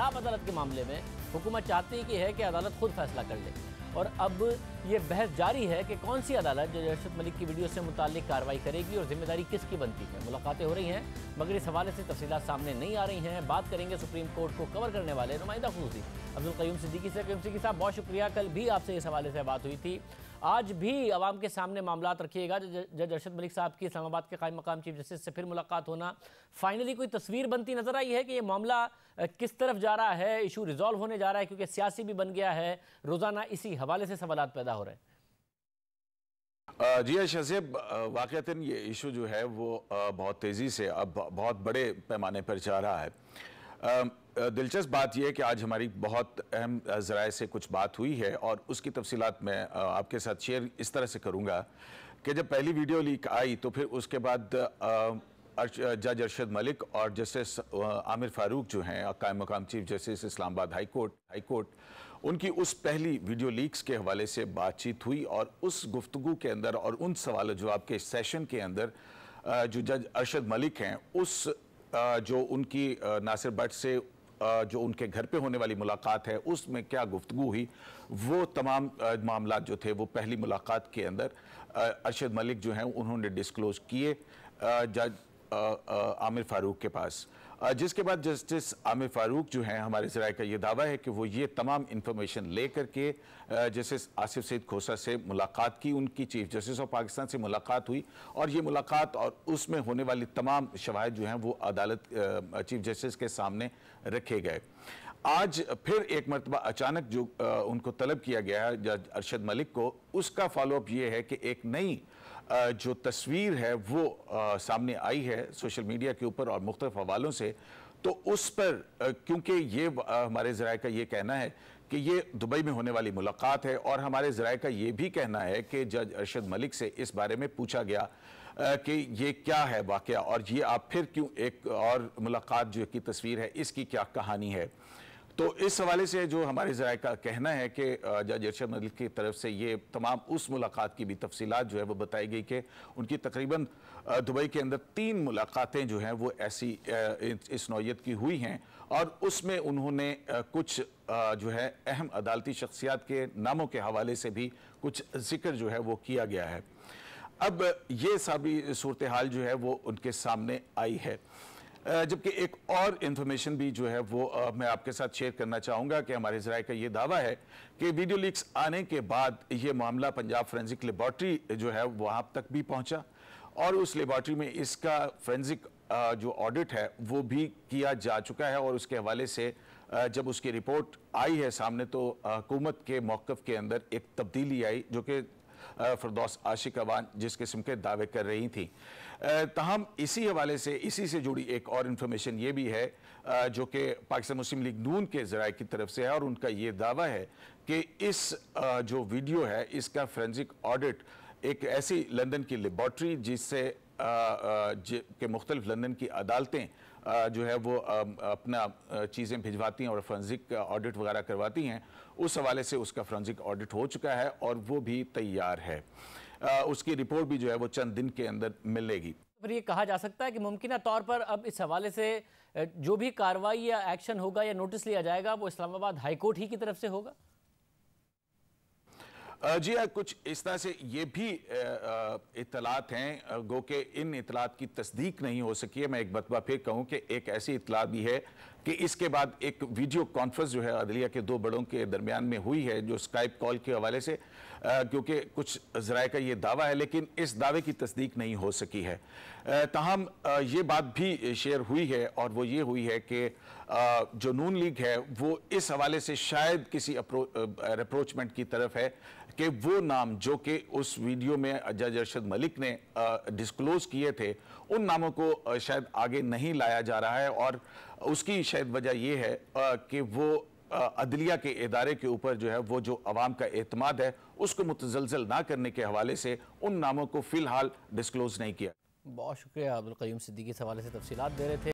इंसाफ अदालत के मामले में हुकूमत चाहती है कि अदालत खुद फैसला कर ले और अब ये बहस जारी है कि कौन सी अदालत जो अरशद मलिक की वीडियो से मुतल कार्रवाई करेगी और जिम्मेदारी किसकी बनती है मुलाकातें हो रही हैं मगर इस हवाले से तफसीत सामने नहीं आ रही हैं बात करेंगे सुप्रीम कोर्ट को कवर करने वाले नुमाइंदा खूसी अब्दुल कयूम सिद्दीकी से कयूम सिद्दीकी साहब बहुत शुक्रिया कल भी आपसे इस हवाले से बात हुई थी आज भी आवाम के सामने मामला रखिएगा जज अरशद मलिक साहब की इस्लामाबाद के कायम मकाम चीफ जस्टिस से फिर मुलाकात होना फाइनली कोई तस्वीर बनती नजर आई है कि ये मामला किस तरफ जा रहा है इशू रिजॉल्व होने जा रहा है क्योंकि सियासी भी बन गया है रोज़ाना इसी हवाले से सवाल पैदा हो रहे हैं जी अशेब वाक़ता ये इशू जो है वो बहुत तेज़ी से अब बहुत बड़े पैमाने पर जा रहा है दिलचस्प बात यह है कि आज हमारी बहुत अहम ज़राए से कुछ बात हुई है और उसकी तफसीत मैं आपके साथ शेयर इस तरह से करूँगा कि जब पहली वीडियो लीक आई तो फिर उसके बाद जज अरशद मलिक और जस्टिस आमिर फारूक जो हैं कायम मकाम chief justice Islamabad high court high court उनकी उस पहली वीडियो लीक्स के हवाले से बातचीत हुई और उस गुफ्तु के अंदर और उन सवाल जवाब के सेशन के अंदर जो जज अरशद मलिक हैं उस जो उनकी नासिर भट से जो उनके घर पे होने वाली मुलाकात है उसमें क्या गुफ्तु हुई वो तमाम मामला जो थे वो पहली मुलाकात के अंदर अरशद मलिक जो हैं उन्होंने डिस्क्लोज किए जज आमिर फारूक के पास जिसके बाद जस्टिस आमिर फारूक जो हैं हमारे जराये का ये दावा है कि वो ये तमाम इन्फॉर्मेशन ले करके जस्टिस आसिफ सईद खोसा से मुलाकात की उनकी चीफ जस्टिस ऑफ पाकिस्तान से मुलाकात हुई और ये मुलाकात और उसमें होने वाली तमाम शवाहद जो हैं वो अदालत चीफ जस्टिस के सामने रखे गए आज फिर एक मरतबा अचानक जो उनको तलब किया गया है जज अरशद मलिक को उसका फॉलोअप ये है कि एक नई जो तस्वीर है वो सामने आई है सोशल मीडिया के ऊपर और मुख्तफ हवालों से तो उस पर क्योंकि ये हमारे ज़रा का ये कहना है कि ये दुबई में होने वाली मुलाकात है और हमारे ज़रा का ये भी कहना है कि जज अरशद मलिक से इस बारे में पूछा गया कि ये क्या है वाक़ और ये आप फिर क्यों एक और मुलाकात जो की तस्वीर है इसकी क्या कहानी है तो इस हवाले से जो हमारे जराए का कहना है कि जज अरशद मलिक की तरफ से ये तमाम उस मुलाकात की भी तफसीत जो है वो बताई गई कि उनकी तकरीबन दुबई के अंदर तीन मुलाकातें जो हैं वो ऐसी इस नौीय की हुई हैं और उसमें उन्होंने कुछ जो है अहम अदालती शख्सियात के नामों के हवाले से भी कुछ जिक्र जो है वो किया गया है अब ये सभी सूरत हाल जो है वो उनके सामने आई है जबकि एक और इन्फॉर्मेशन भी जो है वो मैं आपके साथ शेयर करना चाहूँगा कि हमारे जराये का ये दावा है कि वीडियो लीक्स आने के बाद ये मामला पंजाब फ्रेंसिक लेबॉर्ट्री जो है वहाँ तक भी पहुँचा और उस लेबॉर्ट्री में इसका फ्रेंसिक जो ऑडिट है वो भी किया जा चुका है और उसके हवाले से जब उसकी रिपोर्ट आई है सामने तो हुकूमत के मौक़ के अंदर एक तब्दीली आई जो कि फरदौस अवान जिस किस्म के दावे कर रही थी तहम इसी हवाले से इसी से जुड़ी एक और इन्फॉर्मेशन ये भी है जो कि पाकिस्तान मुस्लिम लीग नून के जराए की तरफ से है और उनका ये दावा है कि इस जो वीडियो है इसका फ्रेंसिक ऑडिट एक ऐसी लंदन की लेबॉर्ट्री जिससे के मुख्तलिफ लंदन की अदालतें जो है वो अपना चीज़ें भिजवाती हैं और फ्रेंसिक ऑडिट वगैरह करवाती हैं उस हवाले से उसका फ्रेंसिक ऑडिट हो चुका है और वो भी तैयार है उसकी रिपोर्ट भी जो है वो चंद दिन के अंदर मिलेगी पर ये कहा जा सकता है कि मुमकिन तौर पर अब इस हवाले से जो भी कार्रवाई या एक्शन होगा या नोटिस लिया जाएगा वो इस्लामाबाद हाईकोर्ट ही की तरफ से होगा जी हाँ कुछ इस तरह से ये भी इतलात हैं गो के इन इतलात की तस्दीक नहीं हो सकी है मैं एक बतबा फिर कहूँ कि एक ऐसी इतला भी है कि इसके बाद एक वीडियो कॉन्फ्रेंस जो है अदलिया के दो बड़ों के दरमियान में हुई है जो स्काइप कॉल के हवाले से क्योंकि कुछ जराए का ये दावा है लेकिन इस दावे की तस्दीक नहीं हो सकी है तहम ये बात भी शेयर हुई है और वो ये हुई है कि जो नून लीग है वो इस हवाले से शायद किसी अप्रोचमेंट की तरफ है कि वो नाम जो कि उस वीडियो में जज अरशद मलिक ने डिस्क्लोज किए थे उन नामों को शायद आगे नहीं लाया जा रहा है और उसकी शायद वजह यह है कि वो अदलिया के इदारे के ऊपर जो है वो जो आवाम का एतमाद है उसको मुतजलजल ना करने के हवाले से उन नामों को फ़िलहाल डिस्क्लोज़ नहीं किया बहुत शुक्रिया अब्दुल कयूम सिद्दीकी के हवाले से तफसीत दे रहे थे